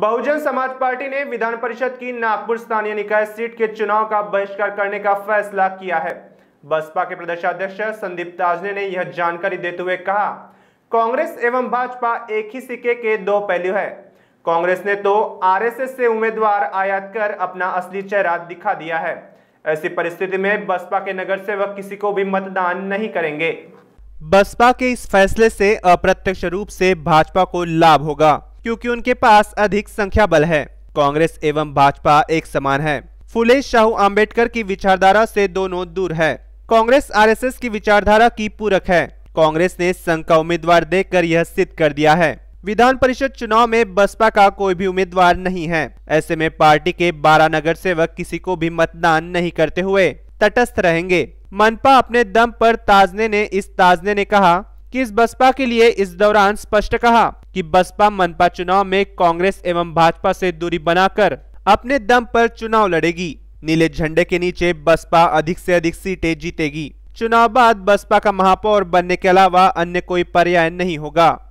बहुजन समाज पार्टी ने विधान परिषद की नागपुर स्थानीय निकाय सीट के चुनाव का बहिष्कार करने का फैसला किया है बसपा के प्रदेशाध्यक्ष संदीप ताजने ने यह जानकारी देते हुए कहा कांग्रेस एवं भाजपा एक ही सिक्के के दो पहलू है कांग्रेस ने तो आरएसएस से उम्मीदवार आयात कर अपना असली चेहरा दिखा दिया है ऐसी परिस्थिति में बसपा के नगर सेवक किसी को भी मतदान नहीं करेंगे बसपा के इस फैसले से अप्रत्यक्ष रूप से भाजपा को लाभ होगा क्योंकि उनके पास अधिक संख्या बल है कांग्रेस एवं भाजपा एक समान है फुले शाहू अम्बेडकर की विचारधारा से दोनों दूर है कांग्रेस आरएसएस की विचारधारा की पूरक है कांग्रेस ने संघ का उम्मीदवार देकर यह सिद्ध कर दिया है विधान परिषद चुनाव में बसपा का कोई भी उम्मीदवार नहीं है ऐसे में पार्टी के बारह नगर सेवक किसी को भी मतदान नहीं करते हुए तटस्थ रहेंगे मनपा अपने दम पर ताजने ने इस ताजने ने कहा कि इस बसपा के लिए इस दौरान स्पष्ट कहा कि बसपा मनपा चुनाव में कांग्रेस एवं भाजपा से दूरी बनाकर अपने दम पर चुनाव लड़ेगी नीले झंडे के नीचे बसपा अधिक से अधिक सीटें जीतेगी चुनाव बाद बसपा का महापौर बनने के अलावा अन्य कोई पर्याय नहीं होगा